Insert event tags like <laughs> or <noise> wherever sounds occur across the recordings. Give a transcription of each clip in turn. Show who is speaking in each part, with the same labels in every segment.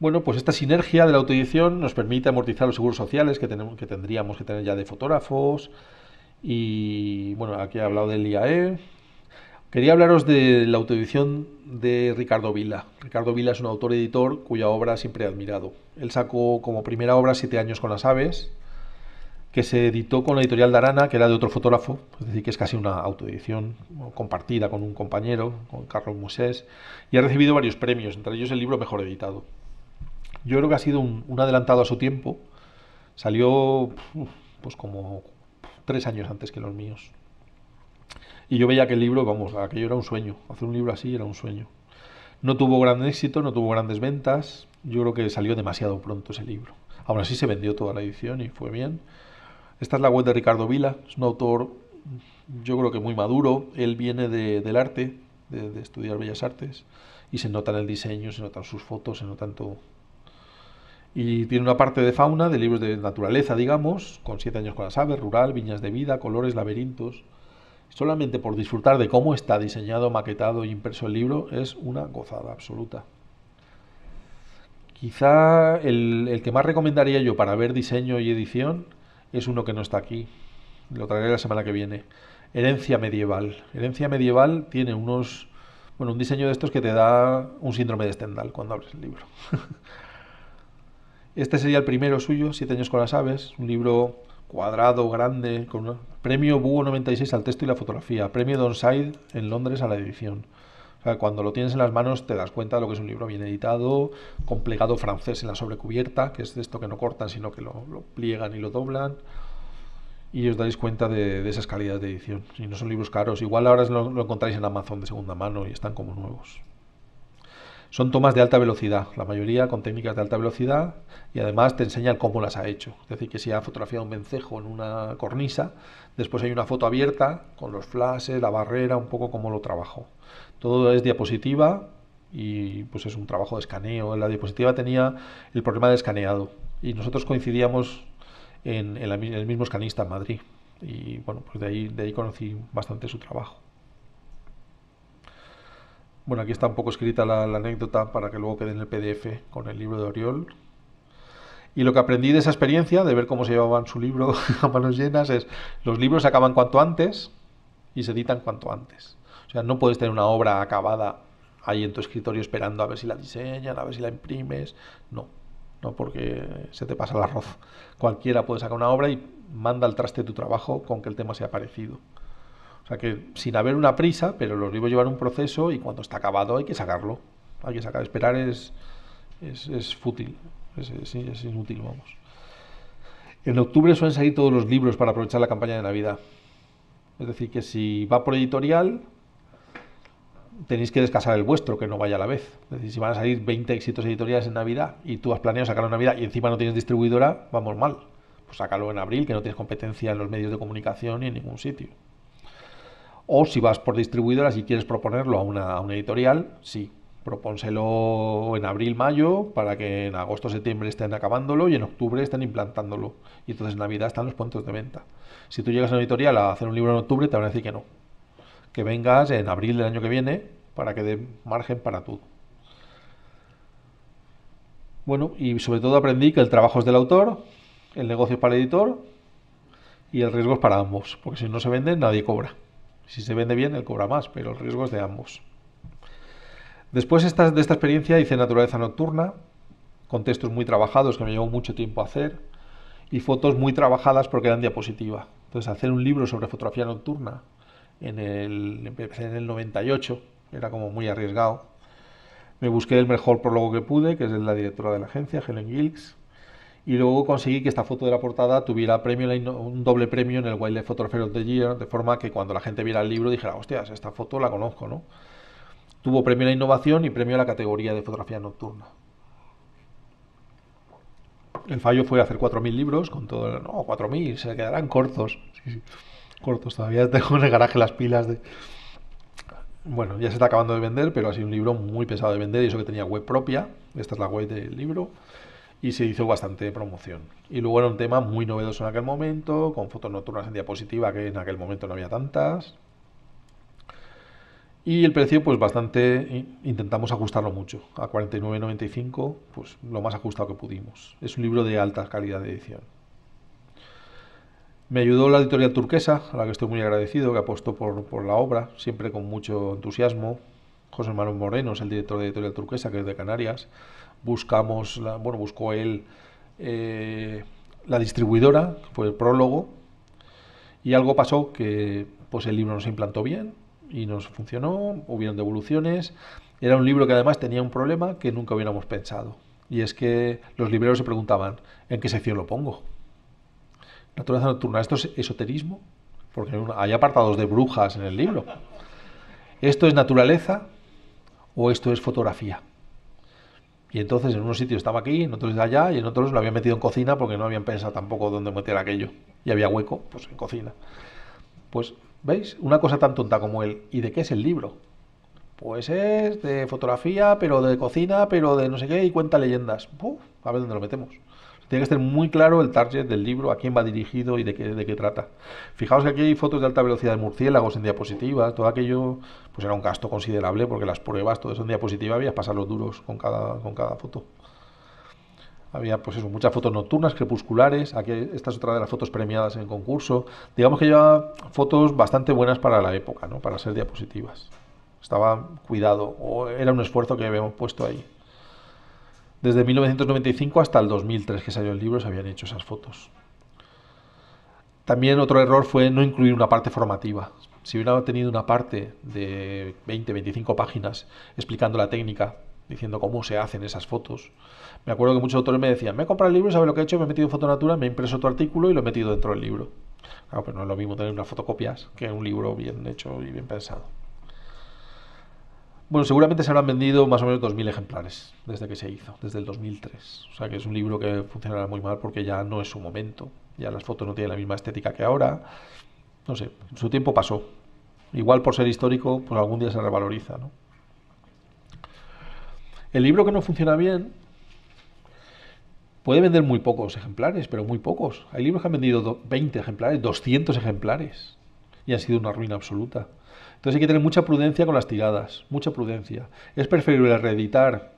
Speaker 1: Bueno, pues esta sinergia de la autoedición nos permite amortizar los seguros sociales que, tenemos, que tendríamos que tener ya de fotógrafos. Y bueno, aquí he hablado del IAE. Quería hablaros de la autoedición de Ricardo Vila. Ricardo Vila es un autor editor cuya obra siempre he admirado. Él sacó como primera obra Siete años con las aves, que se editó con la editorial de Arana, que era de otro fotógrafo, es decir, que es casi una autoedición compartida con un compañero, con Carlos Musés, y ha recibido varios premios, entre ellos el libro mejor editado yo creo que ha sido un, adelantado a su tiempo. Salió pues como tres años antes que los míos. Y yo veía que el libro, vamos, aquello era un sueño. Hacer un libro así era un sueño. No tuvo gran éxito, no tuvo grandes ventas. Yo creo que salió demasiado pronto ese libro. Aún así se vendió toda la edición y fue bien. Esta es la web de Ricardo Vila. Es un autor, yo creo que muy maduro. Él viene del arte, de, estudiar bellas artes. Y se nota en el diseño, se notan sus fotos, se notan todo. Y tiene una parte de fauna, de libros de naturaleza, digamos, con siete años con las aves, rural, viñas de vida, colores, laberintos. Solamente por disfrutar de cómo está diseñado, maquetado y impreso el libro es una gozada absoluta. Quizá el, que más recomendaría yo para ver diseño y edición es uno que no está aquí. Lo traeré la semana que viene. Herencia medieval. Herencia medieval tiene unos... Bueno, un diseño de estos que te da un síndrome de Stendhal cuando abres el libro. <laughs> Este sería el primero suyo, Siete años con las aves, un libro cuadrado, grande, con un premio Búho 96 al texto y la fotografía, premio Donside en Londres a la edición. cuando lo tienes en las manos te das cuenta de lo que es un libro bien editado, con plegado francés en la sobrecubierta, que es de esto que no cortan, sino que lo, pliegan y lo doblan. Y os dais cuenta de, esas calidades de edición. Y no son libros caros. Igual ahora lo encontráis en Amazon de segunda mano y están como nuevos. Son tomas de alta velocidad, la mayoría con técnicas de alta velocidad y además te enseñan cómo las ha hecho. Es decir, que si ha fotografiado un vencejo en una cornisa, después hay una foto abierta con los flashes, la barrera, un poco cómo lo trabajó. Todo es diapositiva y pues es un trabajo de escaneo. la diapositiva tenía el problema de escaneado y nosotros coincidíamos en, el mismo escanista en Madrid. Y bueno, pues de ahí, de ahí conocí bastante su trabajo. Bueno, aquí está un poco escrita la, anécdota para que luego quede en el PDF con el libro de Oriol. Y lo que aprendí de esa experiencia, de ver cómo se llevaban su libro <laughs> a manos llenas, es los libros se acaban cuanto antes y se editan cuanto antes. O sea, no puedes tener una obra acabada ahí en tu escritorio esperando a ver si la diseñan, a ver si la imprimes. No, no porque se te pasa el arroz. Cualquiera puede sacar una obra y manda al traste tu trabajo con que el tema sea parecido. O sea que sin haber una prisa, pero los libros llevan un proceso y cuando está acabado hay que sacarlo. Hay que sacar, esperar es, es, fútil, es, inútil, vamos. En octubre suelen salir todos los libros para aprovechar la campaña de Navidad. Es decir, que si va por editorial, tenéis que descasar el vuestro, que no vaya a la vez. Es decir, si van a salir 20 éxitos editoriales en Navidad y tú has planeado sacarlo en Navidad y encima no tienes distribuidora, vamos mal. Pues sácalo en abril, que no tienes competencia en los medios de comunicación ni en ningún sitio. O si vas por distribuidoras y quieres proponerlo a una, editorial, sí, propónselo en abril, mayo, para que en agosto, septiembre estén acabándolo y en octubre estén implantándolo. Y entonces en Navidad están los puntos de venta. Si tú llegas a una editorial a hacer un libro en octubre, te van a decir que no. Que vengas en abril del año que viene para que dé margen para todo. Bueno, y sobre todo aprendí que el trabajo es del autor, el negocio es para el editor y el riesgo es para ambos, porque si no se venden, nadie cobra. Si se vende bien, él cobra más, pero el riesgo es de ambos. Después de esta experiencia hice Naturaleza Nocturna, con textos muy trabajados que me llevó mucho tiempo hacer, y fotos muy trabajadas porque eran diapositiva. Entonces hacer un libro sobre fotografía nocturna, en el, empecé en el 98, era como muy arriesgado. Me busqué el mejor prólogo que pude, que es la directora de la agencia, Helen Gilks, y luego conseguí que esta foto de la portada tuviera premio, un doble premio en el Wildlife Photographer of the Year, de forma que cuando la gente viera el libro dijera, hostias, esta foto la conozco, ¿no? Tuvo premio a la innovación y premio a la categoría de fotografía nocturna. El fallo fue hacer 4.000 libros, con todo el... No, 4.000, se quedarán cortos. Sí, cortos, todavía <laughs> tengo en el garaje las pilas de... Bueno, ya se está acabando de vender, pero ha sido un libro muy pesado de vender y eso que tenía web propia. Esta es la web del libro y se hizo bastante promoción. Y luego era un tema muy novedoso en aquel momento, con fotos nocturnas en diapositiva que en aquel momento no había tantas. Y el precio, pues bastante, intentamos ajustarlo mucho, a 49,95, pues lo más ajustado que pudimos. Es un libro de alta calidad de edición. Me ayudó la editorial turquesa, a la que estoy muy agradecido, que apostó por, la obra, siempre con mucho entusiasmo. José Manuel Moreno es el director de editorial turquesa, que es de Canarias buscamos, la, bueno, buscó él eh, la distribuidora, fue el prólogo, y algo pasó que pues el libro no se implantó bien y no funcionó, hubieron devoluciones, era un libro que además tenía un problema que nunca hubiéramos pensado, y es que los libreros se preguntaban, ¿en qué sección lo pongo? Naturaleza nocturna, ¿esto es esoterismo? Porque hay apartados de brujas en el libro. ¿Esto es naturaleza o esto es fotografía? Y entonces en unos sitios estaba aquí, en otros allá, y en otros lo habían metido en cocina porque no habían pensado tampoco dónde meter aquello. Y había hueco, pues en cocina. Pues, ¿veis? Una cosa tan tonta como él. ¿Y de qué es el libro? Pues es de fotografía, pero de cocina, pero de no sé qué, y cuenta leyendas. a ver dónde lo metemos. Tiene que estar muy claro el target del libro, a quién va dirigido y de qué, de qué trata. Fijaos que aquí hay fotos de alta velocidad de murciélagos en diapositivas, todo aquello pues era un gasto considerable porque las pruebas, todo eso en diapositiva, había que pasar los duros con cada, con cada foto. Había pues eso, muchas fotos nocturnas, crepusculares, aquí esta es otra de las fotos premiadas en concurso. Digamos que lleva fotos bastante buenas para la época, ¿no? para ser diapositivas. Estaba cuidado, o era un esfuerzo que habíamos puesto ahí. Desde 1995 hasta el 2003 que salió el libro se habían hecho esas fotos. También otro error fue no incluir una parte formativa. Si hubiera tenido una parte de 20-25 páginas explicando la técnica, diciendo cómo se hacen esas fotos, me acuerdo que muchos autores me decían, me he comprado el libro, sabe lo que he hecho, me he metido en Fotonatura, me he impreso tu artículo y lo he metido dentro del libro. Claro, pero pues no es lo mismo tener unas fotocopias que un libro bien hecho y bien pensado. Bueno, seguramente se habrán vendido más o menos 2.000 ejemplares desde que se hizo, desde el 2003. O sea que es un libro que funcionará muy mal porque ya no es su momento. Ya las fotos no tienen la misma estética que ahora. No sé, su tiempo pasó. Igual por ser histórico, pues algún día se revaloriza. ¿no? El libro que no funciona bien puede vender muy pocos ejemplares, pero muy pocos. Hay libros que han vendido 20 ejemplares, 200 ejemplares y han sido una ruina absoluta. Entonces hay que tener mucha prudencia con las tiradas, mucha prudencia. Es preferible reeditar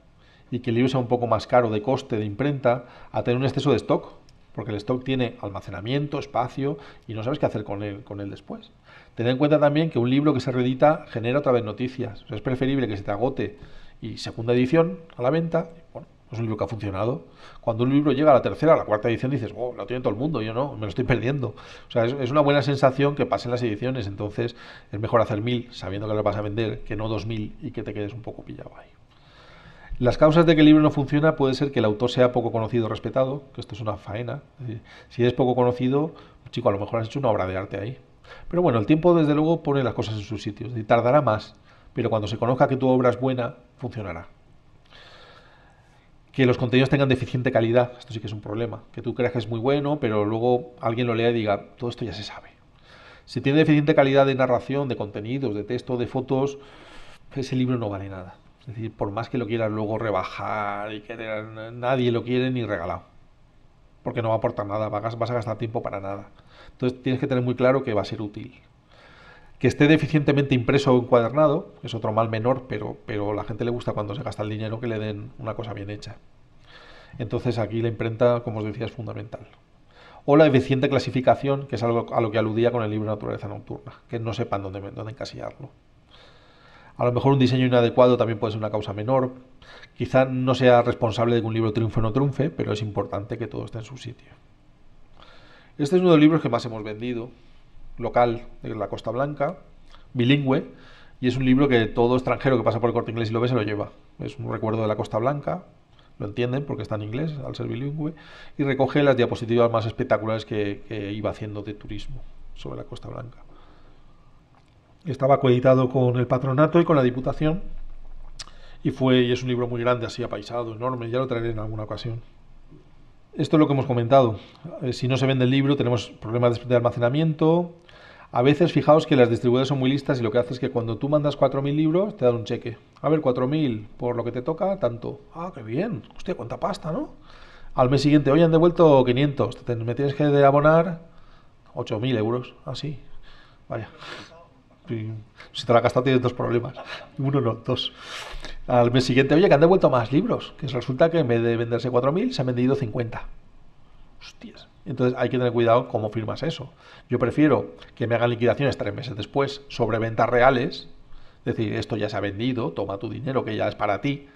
Speaker 1: y que el libro sea un poco más caro de coste de imprenta a tener un exceso de stock, porque el stock tiene almacenamiento, espacio y no sabes qué hacer con él, con él después. Ten en cuenta también que un libro que se reedita genera otra vez noticias. es preferible que se te agote y segunda edición a la venta. Bueno, es un libro que ha funcionado. Cuando un libro llega a la tercera, a la cuarta edición, dices, wow, oh, lo tiene todo el mundo, yo no, me lo estoy perdiendo. O sea, es, una buena sensación que pasen las ediciones, entonces es mejor hacer mil sabiendo que lo vas a vender que no dos mil y que te quedes un poco pillado ahí. Las causas de que el libro no funciona puede ser que el autor sea poco conocido o respetado, que esto es una faena. si eres poco conocido, chico, a lo mejor has hecho una obra de arte ahí. Pero bueno, el tiempo desde luego pone las cosas en sus sitios. Y tardará más, pero cuando se conozca que tu obra es buena, funcionará que los contenidos tengan deficiente calidad. Esto sí que es un problema. Que tú creas que es muy bueno, pero luego alguien lo lea y diga, todo esto ya se sabe. Si tiene deficiente calidad de narración, de contenidos, de texto, de fotos, ese libro no vale nada. Es decir, por más que lo quieras luego rebajar y que nadie lo quiere ni regalado. Porque no va a aportar nada, vas a gastar tiempo para nada. Entonces tienes que tener muy claro que va a ser útil que esté deficientemente impreso o encuadernado, es otro mal menor, pero, pero la gente le gusta cuando se gasta el dinero que le den una cosa bien hecha. Entonces aquí la imprenta, como os decía, es fundamental. O la eficiente clasificación, que es algo a lo que aludía con el libro Naturaleza Nocturna, que no sepan dónde, dónde encasillarlo. A lo mejor un diseño inadecuado también puede ser una causa menor. Quizá no sea responsable de que un libro triunfe o no triunfe, pero es importante que todo esté en su sitio. Este es uno de los libros que más hemos vendido, local de la Costa Blanca, bilingüe, y es un libro que todo extranjero que pasa por el corte inglés y lo ve se lo lleva. Es un recuerdo de la Costa Blanca, lo entienden porque está en inglés al ser bilingüe, y recoge las diapositivas más espectaculares que, iba haciendo de turismo sobre la Costa Blanca. Estaba coeditado con el patronato y con la Diputación, y fue y es un libro muy grande, así apaisado, enorme, ya lo traeré en alguna ocasión. Esto es lo que hemos comentado. Eh, si no se vende el libro, tenemos problemas de almacenamiento, a veces fijaos que las distribuidoras son muy listas y lo que hace es que cuando tú mandas 4.000 libros, te dan un cheque. A ver, 4.000 por lo que te toca, tanto. Ah, qué bien. Hostia, cuánta pasta, ¿no? Al mes siguiente, oye, han devuelto 500. me tienes que abonar 8.000 euros. Así. Ah, Vaya. Si te la gastado tienes dos problemas. Uno no, dos. Al mes siguiente, oye, que han devuelto más libros. Que resulta que en vez de venderse 4.000, se han vendido 50. Hostias. Entonces hay que tener cuidado cómo firmas eso. Yo prefiero que me hagan liquidaciones tres meses después sobre ventas reales, es decir, esto ya se ha vendido, toma tu dinero que ya es para ti,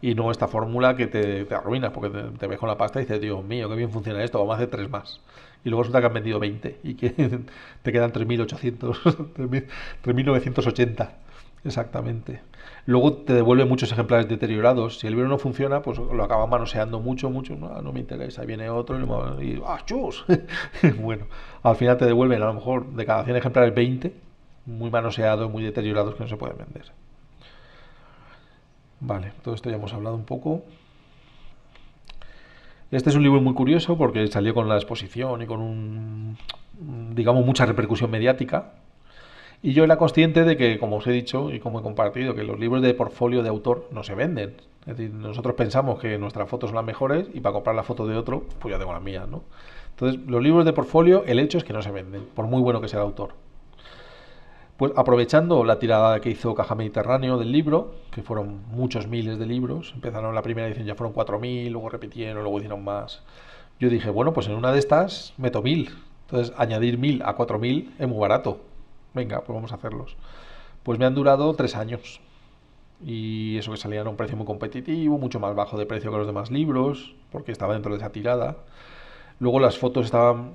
Speaker 1: y no esta fórmula que te, arruinas porque te, te, ves con la pasta y dices, Dios mío, qué bien funciona esto, vamos a hacer tres más. Y luego resulta que han vendido 20 y que <laughs> te quedan 3.800, 3.980. <laughs> Exactamente. Luego te devuelve muchos ejemplares deteriorados. Si el libro no funciona, pues lo acaban manoseando mucho, mucho. No, me interesa. Ahí viene otro y, ¡ah, chus! <laughs> bueno, al final te devuelven a lo mejor de cada 100 ejemplares 20 muy manoseados, muy deteriorados que no se pueden vender. Vale, todo esto ya hemos hablado un poco. Este es un libro muy curioso porque salió con la exposición y con un, digamos, mucha repercusión mediática y yo era consciente de que, como os he dicho y como he compartido, que los libros de portfolio de autor no se venden. Es decir, nosotros pensamos que nuestras fotos son las mejores y para comprar la foto de otro, pues ya tengo las mías, ¿no? Entonces, los libros de portfolio, el hecho es que no se venden, por muy bueno que sea el autor. Pues aprovechando la tirada que hizo Caja Mediterráneo del libro, que fueron muchos miles de libros, empezaron la primera edición, ya fueron 4.000, luego repitieron, luego hicieron más. Yo dije, bueno, pues en una de estas meto 1.000. Entonces, añadir 1.000 a 4.000 es muy barato venga, pues vamos a hacerlos. Pues me han durado tres años. Y eso que salían a un precio muy competitivo, mucho más bajo de precio que los demás libros, porque estaba dentro de esa tirada. Luego las fotos estaban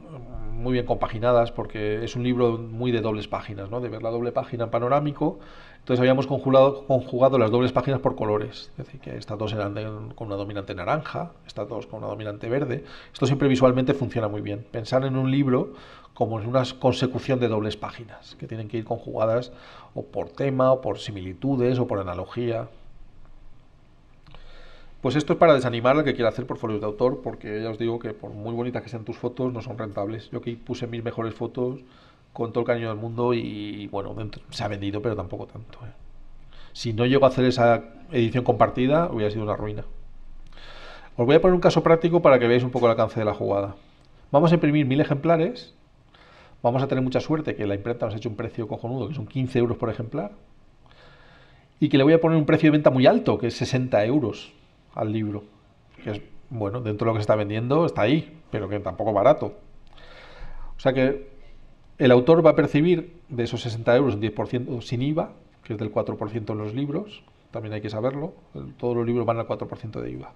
Speaker 1: muy bien compaginadas porque es un libro muy de dobles páginas, ¿no? De ver la doble página en panorámico entonces habíamos conjugado, las dobles páginas por colores, es decir, que estas dos eran con una dominante naranja, estas dos con una dominante verde. Esto siempre visualmente funciona muy bien. Pensar en un libro como en una consecución de dobles páginas, que tienen que ir conjugadas o por tema, o por similitudes, o por analogía. Pues esto es para desanimar al que quiera hacer portfolios de autor, porque ya os digo que por muy bonitas que sean tus fotos, no son rentables. Yo aquí puse mis mejores fotos, con todo el cariño del mundo y bueno, se ha vendido, pero tampoco tanto. ¿eh? Si no llego a hacer esa edición compartida, hubiera sido una ruina. Os voy a poner un caso práctico para que veáis un poco el alcance de la jugada. Vamos a imprimir mil ejemplares. Vamos a tener mucha suerte que la imprenta nos ha hecho un precio cojonudo, que son 15 euros por ejemplar. Y que le voy a poner un precio de venta muy alto, que es 60 euros al libro. Que es, bueno, dentro de lo que se está vendiendo está ahí, pero que tampoco barato. O sea que el autor va a percibir de esos 60 euros un 10% sin IVA, que es del 4% en los libros, también hay que saberlo, todos los libros van al 4% de IVA.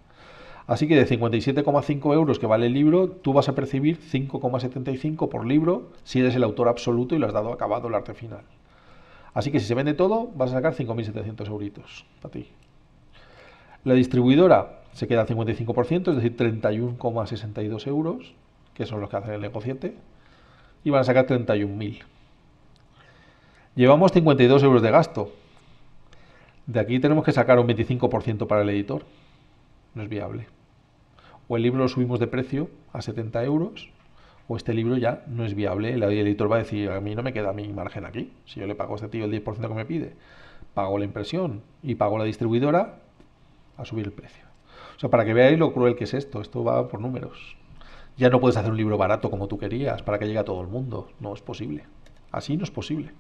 Speaker 1: Así que de 57,5 euros que vale el libro, tú vas a percibir 5,75 por libro si eres el autor absoluto y lo has dado acabado el arte final. Así que si se vende todo, vas a sacar 5.700 euritos para ti. La distribuidora se queda al 55%, es decir, 31,62 euros, que son los que hacen el negociante, y van a sacar 31.000. Llevamos 52 euros de gasto. De aquí tenemos que sacar un 25% para el editor. No es viable. O el libro lo subimos de precio a 70 euros, o este libro ya no es viable. El editor va a decir, a mí no me queda mi margen aquí. Si yo le pago a este tío el 10% que me pide, pago la impresión y pago la distribuidora, a subir el precio. O sea, para que veáis lo cruel que es esto, esto va por números. Ya no puedes hacer un libro barato como tú querías para que llegue a todo el mundo. No es posible. Así no es posible.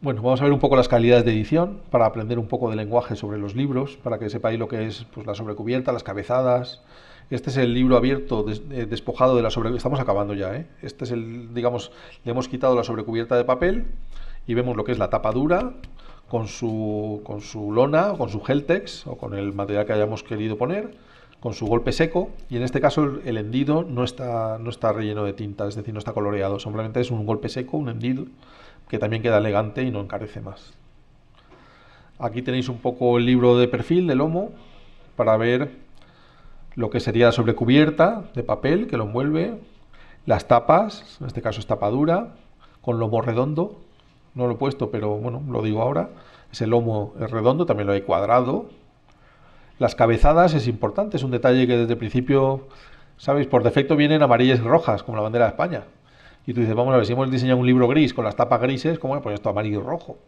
Speaker 1: Bueno, vamos a ver un poco las calidades de edición para aprender un poco de lenguaje sobre los libros, para que sepáis lo que es pues, la sobrecubierta, las cabezadas. Este es el libro abierto, eh, despojado de la sobrecubierta. Estamos acabando ya, ¿eh? Este es el, digamos, le hemos quitado la sobrecubierta de papel y vemos lo que es la tapa dura con su, con su lona, con su Geltex o con el material que hayamos querido poner con su golpe seco y en este caso el hendido no está, no está relleno de tinta, es decir, no está coloreado, simplemente es un golpe seco, un hendido, que también queda elegante y no encarece más. Aquí tenéis un poco el libro de perfil del lomo para ver lo que sería la sobrecubierta de papel que lo envuelve, las tapas, en este caso es tapadura, con lomo redondo, no lo he puesto pero bueno, lo digo ahora, ese lomo es redondo, también lo hay cuadrado, las cabezadas es importante, es un detalle que desde el principio, ¿sabéis? Por defecto vienen amarillas y rojas, como la bandera de España. Y tú dices, vamos a ver, si hemos diseñado un libro gris con las tapas grises, ¿cómo? Pues esto amarillo y rojo.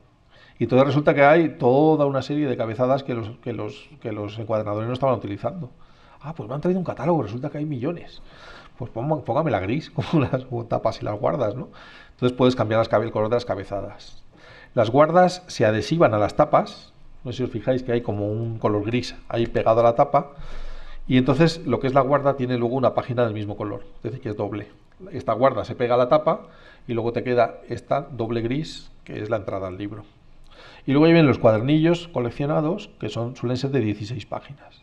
Speaker 1: Y entonces resulta que hay toda una serie de cabezadas que los, que los, que los encuadernadores no estaban utilizando. Ah, pues me han traído un catálogo, resulta que hay millones. Pues póngame la gris, <laughs> como las tapas y las guardas, ¿no? Entonces puedes cambiar las, el con otras cabezadas. Las guardas se adhesivan a las tapas no sé si os fijáis que hay como un color gris ahí pegado a la tapa. Y entonces lo que es la guarda tiene luego una página del mismo color, es decir, que es doble. Esta guarda se pega a la tapa y luego te queda esta doble gris, que es la entrada al libro. Y luego ahí vienen los cuadernillos coleccionados, que son, suelen ser de 16 páginas.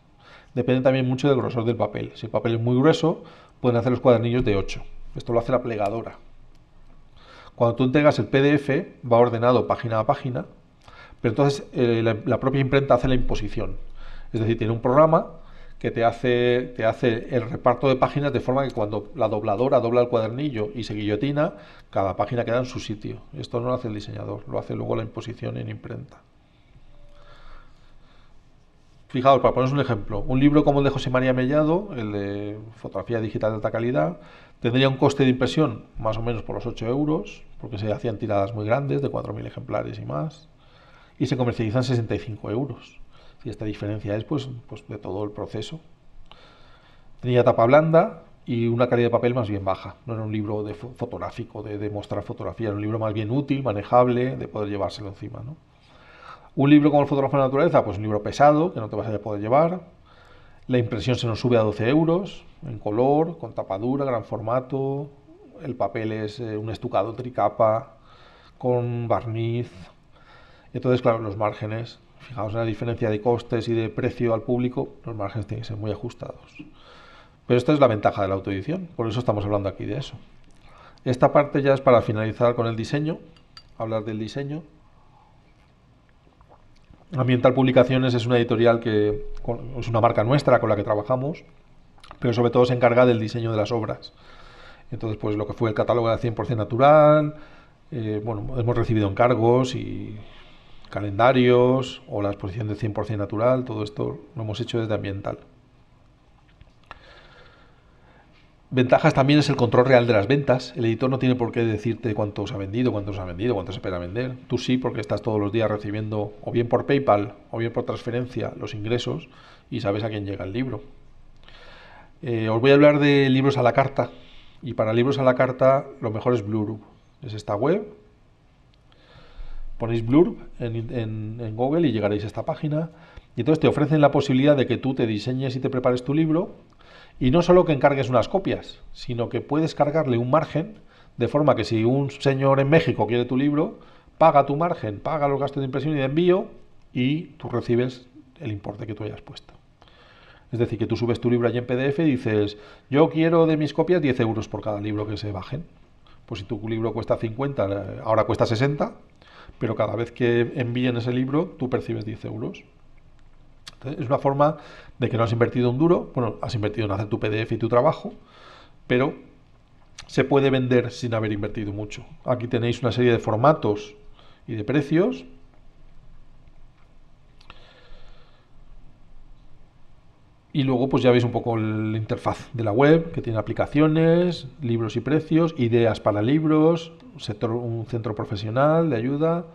Speaker 1: Depende también mucho del grosor del papel. Si el papel es muy grueso, pueden hacer los cuadernillos de 8. Esto lo hace la plegadora. Cuando tú entregas el PDF, va ordenado página a página, pero entonces eh, la, propia imprenta hace la imposición. Es decir, tiene un programa que te hace, te hace el reparto de páginas de forma que cuando la dobladora dobla el cuadernillo y se guillotina, cada página queda en su sitio. Esto no lo hace el diseñador, lo hace luego la imposición en imprenta. Fijaos, para poneros un ejemplo, un libro como el de José María Mellado, el de fotografía digital de alta calidad, tendría un coste de impresión más o menos por los 8 euros, porque se hacían tiradas muy grandes, de 4.000 ejemplares y más y se comercializan 65 euros. Y esta diferencia es pues, pues, de todo el proceso. Tenía tapa blanda y una calidad de papel más bien baja. No era un libro de fotográfico, de, mostrar fotografía, era un libro más bien útil, manejable, de poder llevárselo encima. Un libro como el fotógrafo de la naturaleza, pues un libro pesado, que no te vas a poder llevar. La impresión se nos sube a 12 euros, en color, con tapadura, gran formato. El papel es eh, un estucado tricapa, con barniz, entonces, claro, los márgenes, fijaos en la diferencia de costes y de precio al público, los márgenes tienen que ser muy ajustados. Pero esta es la ventaja de la autoedición, por eso estamos hablando aquí de eso. Esta parte ya es para finalizar con el diseño, hablar del diseño. Ambiental Publicaciones es una editorial que es una marca nuestra con la que trabajamos, pero sobre todo se encarga del diseño de las obras. Entonces, pues lo que fue el catálogo de 100% natural, eh, bueno, hemos recibido encargos y calendarios o la exposición de 100% natural, todo esto lo hemos hecho desde ambiental. Ventajas también es el control real de las ventas. El editor no tiene por qué decirte cuánto se ha vendido, cuánto se ha vendido, cuánto se espera vender. Tú sí, porque estás todos los días recibiendo, o bien por PayPal, o bien por transferencia, los ingresos y sabes a quién llega el libro. Eh, os voy a hablar de libros a la carta. Y para libros a la carta, lo mejor es Blueroom. Es esta web Ponéis Blurb en, Google y llegaréis a esta página. Y entonces te ofrecen la posibilidad de que tú te diseñes y te prepares tu libro. Y no solo que encargues unas copias, sino que puedes cargarle un margen, de forma que si un señor en México quiere tu libro, paga tu margen, paga los gastos de impresión y de envío y tú recibes el importe que tú hayas puesto. Es decir, que tú subes tu libro allí en PDF y dices, yo quiero de mis copias 10 euros por cada libro que se bajen. Pues si tu libro cuesta 50, ahora cuesta 60, pero cada vez que envíen ese libro tú percibes 10 euros. es una forma de que no has invertido un duro, bueno, has invertido en hacer tu PDF y tu trabajo, pero se puede vender sin haber invertido mucho. Aquí tenéis una serie de formatos y de precios Y luego pues ya veis un poco la interfaz de la web, que tiene aplicaciones, libros y precios, ideas para libros, sector, un centro profesional de ayuda,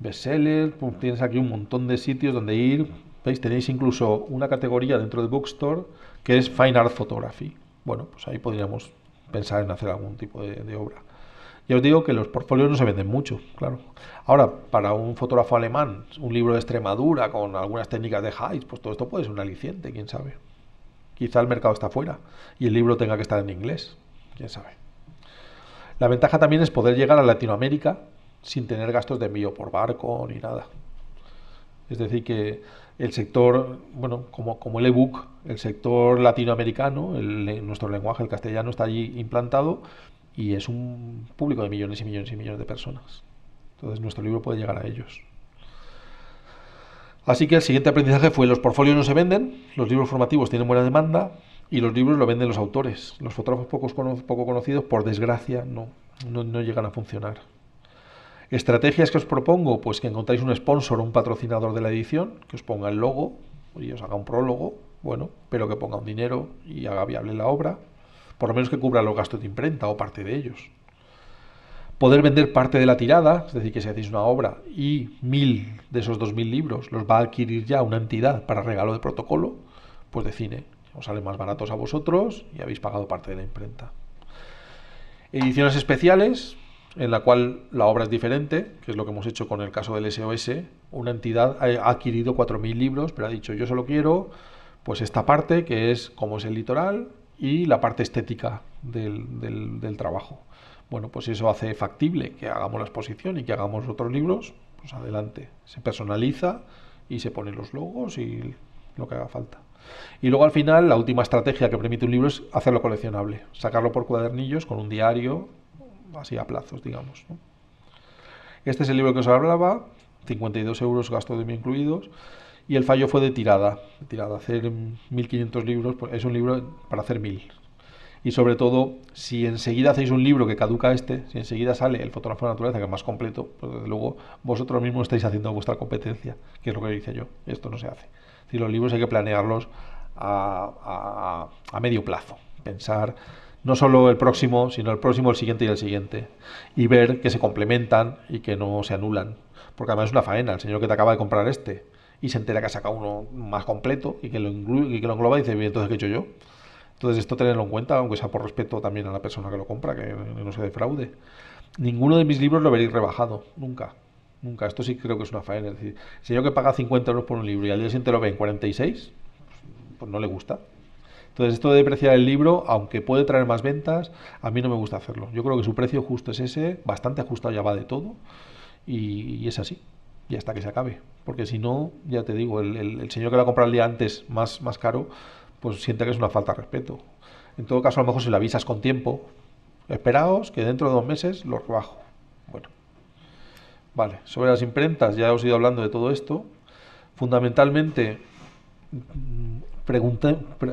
Speaker 1: bestseller, pues, tienes aquí un montón de sitios donde ir. ¿Veis? Tenéis incluso una categoría dentro de Bookstore que es Fine Art Photography. Bueno, pues ahí podríamos pensar en hacer algún tipo de obra. Ya os digo que los portfolios no se venden mucho, claro. Ahora, para un fotógrafo alemán, un libro de Extremadura con algunas técnicas de Heights, pues todo esto puede ser un aliciente, quién sabe. Quizá el mercado está fuera y el libro tenga que estar en inglés, quién sabe. La ventaja también es poder llegar a Latinoamérica sin tener gastos de envío por barco ni nada. Es decir, que el sector, bueno, como, como el ebook, el sector latinoamericano, nuestro lenguaje, el castellano, está allí implantado y es un público de millones y millones y millones de personas. Entonces nuestro libro puede llegar a ellos. Así que el siguiente aprendizaje fue los portfolios no se venden, los libros formativos tienen buena demanda y los libros lo venden los autores. Los fotógrafos poco conocidos, por desgracia, no, no, llegan a funcionar. Estrategias que os propongo, pues que encontráis un sponsor, un patrocinador de la edición, que os ponga el logo y os haga un prólogo, bueno, pero que ponga un dinero y haga viable la obra por lo menos que cubra los gastos de imprenta o parte de ellos. Poder vender parte de la tirada, es decir, que si hacéis una obra y mil de esos dos mil libros los va a adquirir ya una entidad para regalo de protocolo, pues de cine. Os sale más baratos a vosotros y habéis pagado parte de la imprenta. Ediciones especiales, en la cual la obra es diferente, que es lo que hemos hecho con el caso del SOS. Una entidad ha adquirido 4.000 libros, pero ha dicho yo solo quiero pues esta parte, que es como es el litoral, y la parte estética del, trabajo. Bueno, pues si eso hace factible que hagamos la exposición y que hagamos otros libros, pues adelante. Se personaliza y se ponen los logos y lo que haga falta. Y luego al final, la última estrategia que permite un libro es hacerlo coleccionable, sacarlo por cuadernillos con un diario, así a plazos, digamos. Este es el libro que os hablaba, 52 euros gastos de mí incluidos, y el fallo fue de tirada. tirada, hacer 1500 libros pues, es un libro para hacer 1000. Y sobre todo, si enseguida hacéis un libro que caduca este, si enseguida sale el fotógrafo de naturaleza, que es más completo, pues desde luego vosotros mismos estáis haciendo vuestra competencia, que es lo que hice yo. Esto no se hace. Si los libros hay que planearlos a, a medio plazo. Pensar no solo el próximo, sino el próximo, el siguiente y el siguiente. Y ver que se complementan y que no se anulan. Porque además es una faena, el señor que te acaba de comprar este y se entera que ha sacado uno más completo y que lo, y que lo engloba y dice, bien, entonces, ¿qué he hecho yo? Entonces, esto tenerlo en cuenta, aunque sea por respeto también a la persona que lo compra, que no se defraude. Ninguno de mis libros lo veréis rebajado, nunca. Nunca, esto sí creo que es una faena. Es decir, si yo que paga 50 euros por un libro y al día siguiente lo ve en 46, pues no le gusta. Entonces, esto de depreciar el libro, aunque puede traer más ventas, a mí no me gusta hacerlo. Yo creo que su precio justo es ese, bastante ajustado ya va de todo, y es así y hasta que se acabe. Porque si no, ya te digo, el, señor que la comprado el día antes más, más caro, pues siente que es una falta de respeto. En todo caso, a lo mejor si la avisas con tiempo, esperaos que dentro de dos meses lo bajo Bueno, vale, sobre las imprentas, ya os he ido hablando de todo esto. Fundamentalmente, mm,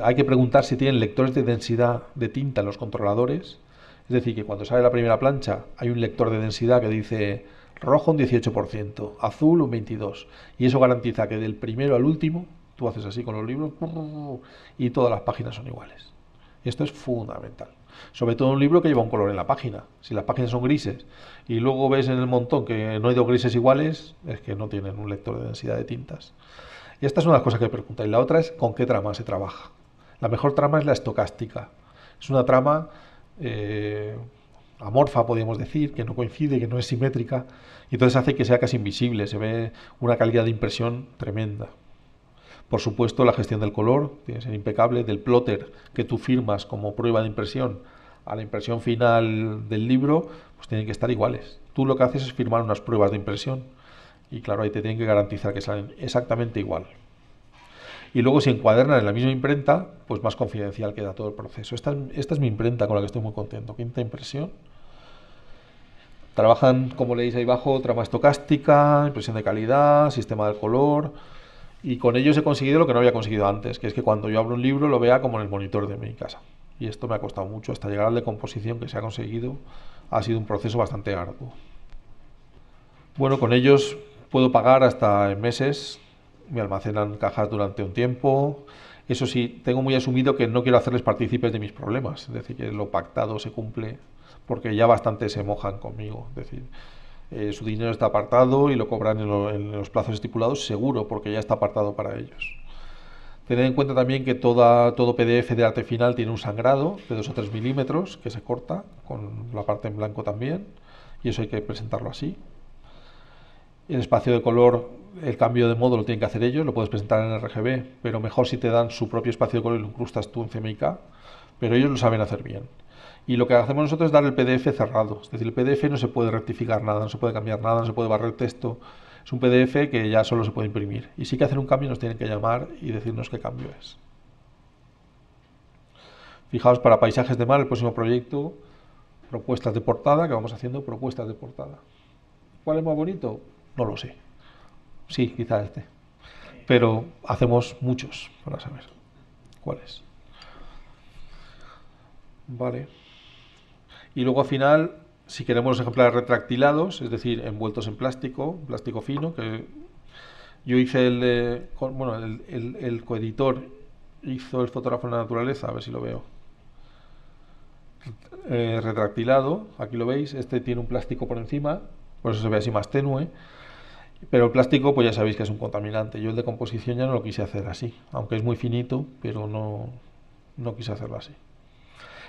Speaker 1: hay que preguntar si tienen lectores de densidad de tinta en los controladores. Es decir, que cuando sale la primera plancha hay un lector de densidad que dice rojo un 18%, azul un 22%. Y eso garantiza que del primero al último, tú haces así con los libros y todas las páginas son iguales. Esto es fundamental. Sobre todo un libro que lleva un color en la página. Si las páginas son grises y luego ves en el montón que no hay dos grises iguales, es que no tienen un lector de densidad de tintas. Y esta es una de las cosas que preguntáis. La otra es con qué trama se trabaja. La mejor trama es la estocástica. Es una trama eh, amorfa, podríamos decir, que no coincide, que no es simétrica, y entonces hace que sea casi invisible, se ve una calidad de impresión tremenda. Por supuesto, la gestión del color tiene que ser impecable, del plotter que tú firmas como prueba de impresión a la impresión final del libro, pues tienen que estar iguales. Tú lo que haces es firmar unas pruebas de impresión y claro, ahí te tienen que garantizar que salen exactamente igual y luego si encuadernan en la misma imprenta, pues más confidencial queda todo el proceso. Esta, esta es mi imprenta con la que estoy muy contento, quinta impresión. Trabajan, como leéis ahí abajo, trama estocástica, impresión de calidad, sistema del color, y con ellos he conseguido lo que no había conseguido antes, que es que cuando yo abro un libro lo vea como en el monitor de mi casa. Y esto me ha costado mucho, hasta llegar al la decomposición que se ha conseguido, ha sido un proceso bastante arduo. Bueno, con ellos puedo pagar hasta en meses me almacenan cajas durante un tiempo. Eso sí, tengo muy asumido que no quiero hacerles partícipes de mis problemas, es decir, que lo pactado se cumple, porque ya bastante se mojan conmigo. Es decir, eh, su dinero está apartado y lo cobran en, los plazos estipulados seguro, porque ya está apartado para ellos. Tened en cuenta también que toda, todo PDF de arte final tiene un sangrado de dos o 3 milímetros que se corta con la parte en blanco también, y eso hay que presentarlo así, el espacio de color, el cambio de modo lo tienen que hacer ellos, lo puedes presentar en RGB, pero mejor si te dan su propio espacio de color y lo incrustas tú en CMYK, pero ellos lo saben hacer bien. Y lo que hacemos nosotros es dar el PDF cerrado, es decir, el PDF no se puede rectificar nada, no se puede cambiar nada, no se puede barrer texto, es un PDF que ya solo se puede imprimir. Y si que hacer un cambio nos tienen que llamar y decirnos qué cambio es. Fijaos para paisajes de mar, el próximo proyecto, propuestas de portada, que vamos haciendo propuestas de portada. ¿Cuál es más bonito? No lo sé. Sí, quizá este. Pero hacemos muchos para saber cuáles. Vale. Y luego al final, si queremos ejemplares retractilados, es decir, envueltos en plástico, plástico fino, que yo hice el, bueno, el, coeditor hizo el fotógrafo de la naturaleza, a ver si lo veo. Eh, retractilado, aquí lo veis, este tiene un plástico por encima, por eso se ve así más tenue. Pero el plástico, pues ya sabéis que es un contaminante. Yo el de composición ya no lo quise hacer así, aunque es muy finito, pero no, quise hacerlo así.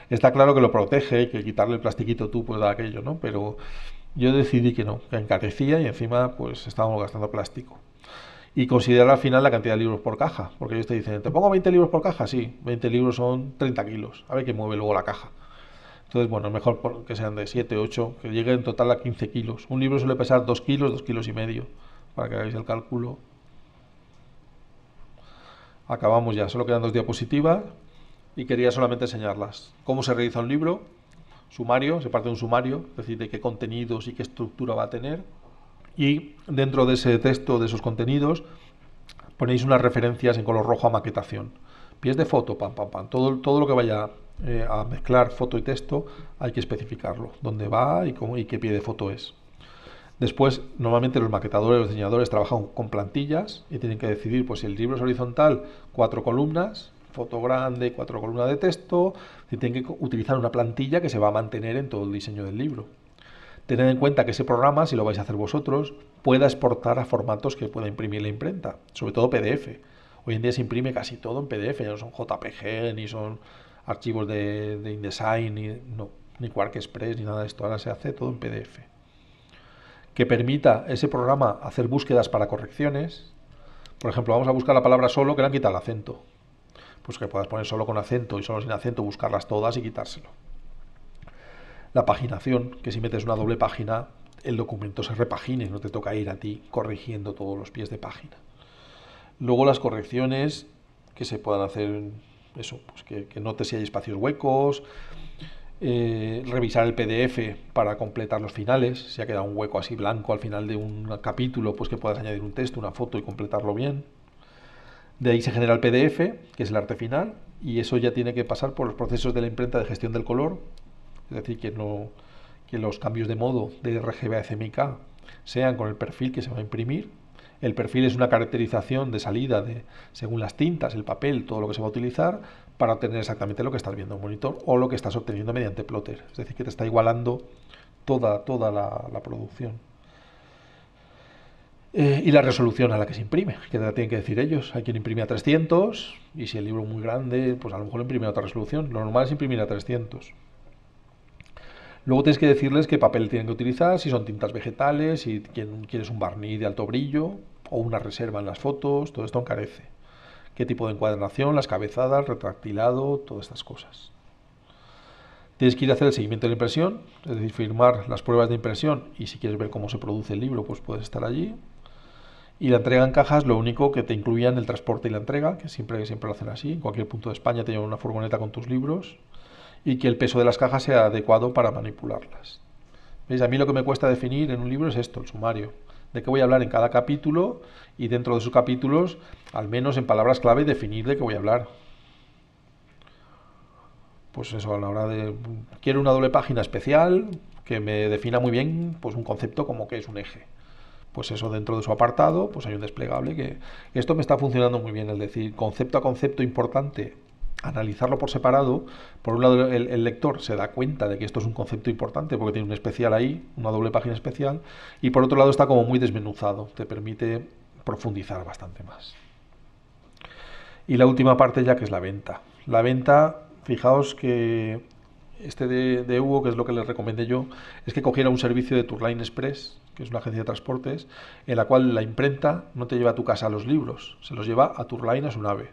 Speaker 1: Está claro que lo protege que quitarle el plastiquito tú, pues da aquello, ¿no? Pero yo decidí que no, que encarecía y encima, pues estábamos gastando plástico. Y considerar al final la cantidad de libros por caja, porque ellos te dicen, ¿te pongo 20 libros por caja? Sí, 20 libros son 30 kilos, a ver qué mueve luego la caja. Entonces, bueno, mejor que sean de 7, 8, que lleguen en total a 15 kilos. Un libro suele pesar 2 kilos, 2 kilos y medio, para que hagáis el cálculo. Acabamos ya, solo quedan dos diapositivas y quería solamente enseñarlas. Cómo se realiza un libro, sumario, se parte de un sumario, es decir, de qué contenidos y qué estructura va a tener. Y dentro de ese texto, de esos contenidos, ponéis unas referencias en color rojo a maquetación. Pies de foto, pam, pam, pam, todo, todo lo que vaya eh, a mezclar foto y texto, hay que especificarlo, dónde va y, cómo, y qué pie de foto es. Después, normalmente los maquetadores, los diseñadores trabajan con plantillas y tienen que decidir pues, si el libro es horizontal, cuatro columnas, foto grande, cuatro columnas de texto, y tienen que utilizar una plantilla que se va a mantener en todo el diseño del libro. Tened en cuenta que ese programa, si lo vais a hacer vosotros, pueda exportar a formatos que pueda imprimir la imprenta, sobre todo PDF. Hoy en día se imprime casi todo en PDF, ya no son JPG ni son archivos de, de InDesign, ni, no, ni Quark Express, ni nada de esto. Ahora se hace todo en PDF. Que permita ese programa hacer búsquedas para correcciones. Por ejemplo, vamos a buscar la palabra solo, que le han quitado el acento. Pues que puedas poner solo con acento y solo sin acento, buscarlas todas y quitárselo. La paginación, que si metes una doble página, el documento se repagine, no te toca ir a ti corrigiendo todos los pies de página. Luego las correcciones que se puedan hacer eso, pues que, que note si hay espacios huecos, eh, revisar el PDF para completar los finales, si ha quedado un hueco así blanco al final de un capítulo, pues que puedas añadir un texto, una foto y completarlo bien. De ahí se genera el PDF, que es el arte final, y eso ya tiene que pasar por los procesos de la imprenta de gestión del color, es decir, que, no, que los cambios de modo de RGB a CMYK sean con el perfil que se va a imprimir el perfil es una caracterización de salida de, según las tintas, el papel, todo lo que se va a utilizar, para obtener exactamente lo que estás viendo en monitor o lo que estás obteniendo mediante plotter. Es decir, que te está igualando toda, toda la, producción. Eh, y la resolución a la que se imprime, que te la tienen que decir ellos. Hay quien imprime a 300 y si el libro es muy grande, pues a lo mejor imprime a otra resolución. Lo normal es imprimir a 300. Luego tienes que decirles qué papel tienen que utilizar, si son tintas vegetales, si quieres un barniz de alto brillo o una reserva en las fotos, todo esto encarece. Qué tipo de encuadernación, las cabezadas, retractilado, todas estas cosas. Tienes que ir a hacer el seguimiento de la impresión, es decir, firmar las pruebas de impresión y si quieres ver cómo se produce el libro, pues puedes estar allí. Y la entrega en cajas, lo único que te incluían el transporte y la entrega, que siempre, siempre lo hacen así. En cualquier punto de España te llevan una furgoneta con tus libros y que el peso de las cajas sea adecuado para manipularlas. ¿Veis? A mí lo que me cuesta definir en un libro es esto, el sumario, de qué voy a hablar en cada capítulo y dentro de sus capítulos, al menos en palabras clave, definir de qué voy a hablar. Pues eso, a la hora de... Quiero una doble página especial que me defina muy bien pues un concepto como que es un eje pues eso dentro de su apartado, pues hay un desplegable que esto me está funcionando muy bien, es decir, concepto a concepto importante analizarlo por separado, por un lado el, lector se da cuenta de que esto es un concepto importante porque tiene un especial ahí, una doble página especial, y por otro lado está como muy desmenuzado, te permite profundizar bastante más. Y la última parte ya que es la venta. La venta, fijaos que este de, Hugo, que es lo que les recomendé yo, es que cogiera un servicio de Tourline Express, que es una agencia de transportes, en la cual la imprenta no te lleva a tu casa los libros, se los lleva a Turline a su nave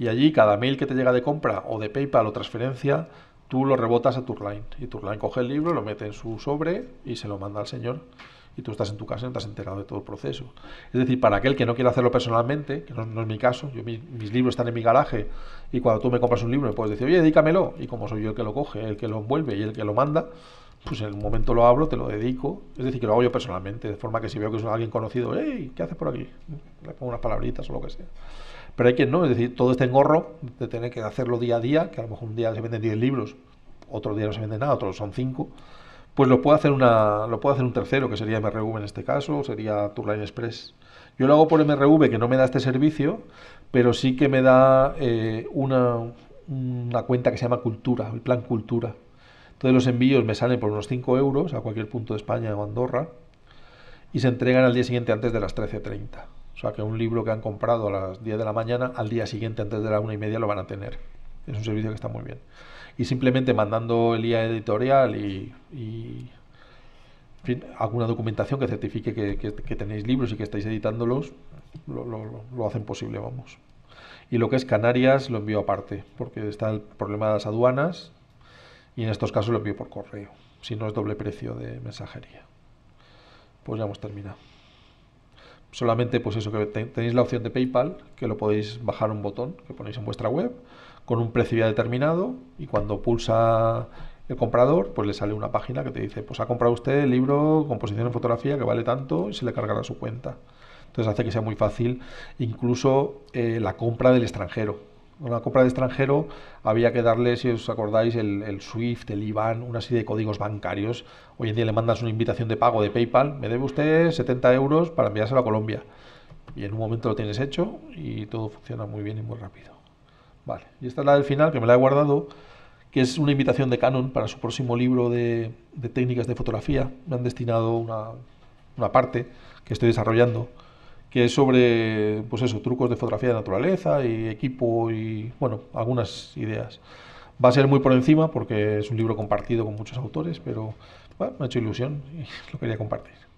Speaker 1: y allí cada mail que te llega de compra o de PayPal o transferencia, tú lo rebotas a Turline. Y Turline coge el libro, lo mete en su sobre y se lo manda al señor. Y tú estás en tu casa y no te enterado de todo el proceso. Es decir, para aquel que no quiere hacerlo personalmente, que no, es mi caso, mis, libros están en mi garaje y cuando tú me compras un libro me puedes decir, oye, dedícamelo. Y como soy yo el que lo coge, el que lo envuelve y el que lo manda, pues en el momento lo hablo, te lo dedico. Es decir, que lo hago yo personalmente, de forma que si veo que es alguien conocido, hey, ¿qué haces por aquí? Le pongo unas palabritas o lo que sea. Pero hay quien no, es decir, todo este engorro de tener que hacerlo día a día, que a lo mejor un día se venden 10 libros, otro día no se vende nada, otros son 5, pues lo puede hacer una lo hacer un tercero, que sería MRV en este caso, sería Tourline Express. Yo lo hago por MRV, que no me da este servicio, pero sí que me da eh, una, una cuenta que se llama Cultura, el plan Cultura. Entonces los envíos me salen por unos 5 euros a cualquier punto de España o Andorra y se entregan al día siguiente antes de las 13.30. O sea que un libro que han comprado a las 10 de la mañana, al día siguiente, antes de la una y media, lo van a tener. Es un servicio que está muy bien. Y simplemente mandando el IA editorial y, alguna documentación que certifique que, tenéis libros y que estáis editándolos, lo, lo, hacen posible, vamos. Y lo que es Canarias lo envío aparte, porque está el problema de las aduanas y en estos casos lo envío por correo, si no es doble precio de mensajería. Pues ya hemos terminado. Solamente, pues eso, que tenéis la opción de PayPal, que lo podéis bajar un botón que ponéis en vuestra web, con un precio ya determinado, y cuando pulsa el comprador, pues le sale una página que te dice, pues ha comprado usted el libro Composición en fotografía que vale tanto y se le cargará su cuenta. Entonces hace que sea muy fácil incluso eh, la compra del extranjero, una compra de extranjero había que darle, si os acordáis, el, SWIFT, el IBAN, una serie de códigos bancarios. Hoy en día le mandas una invitación de pago de PayPal, me debe usted 70 euros para enviárselo a Colombia. Y en un momento lo tienes hecho y todo funciona muy bien y muy rápido. Vale, y esta es la del final, que me la he guardado, que es una invitación de Canon para su próximo libro de, técnicas de fotografía. Me han destinado una parte que estoy desarrollando que es sobre, pues eso, trucos de fotografía de naturaleza y equipo y, bueno, algunas ideas. Va a ser muy por encima porque es un libro compartido con muchos autores, pero me ha hecho ilusión y <laughs> lo quería compartir.